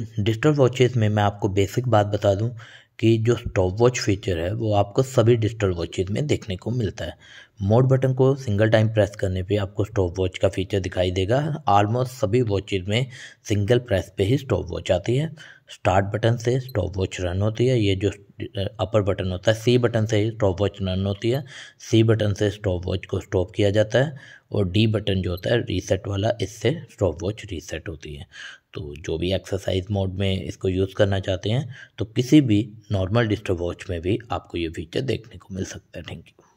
digital watches में मैं आपको बेसिक बात बता दूं कि जो स्टॉप वॉच फीचर है वो आपको सभी डिजिटल वॉचेज़ में देखने को मिलता है मोड बटन को सिंगल टाइम प्रेस करने पे आपको स्टॉप वॉच का फीचर दिखाई देगा ऑलमोस्ट सभी वॉचेज़ में सिंगल प्रेस पे ही स्टॉप वॉच आती है स्टार्ट बटन से स्टॉप वॉच रन होती है ये जो अपर बटन होता है सी बटन से ही स्टॉप वॉच रन होती है सी बटन से स्टॉप वॉच को स्टॉप किया जाता है और डी बटन जो होता है रीसेट वाला इससे स्टॉप वॉच रीसेट होती है तो जो भी एक्सरसाइज मोड में इसको यूज़ करना चाहते हैं तो किसी भी नॉर्मल डिस्टर्ब वॉच में भी आपको ये फीचर देखने को मिल सकता है थैंक यू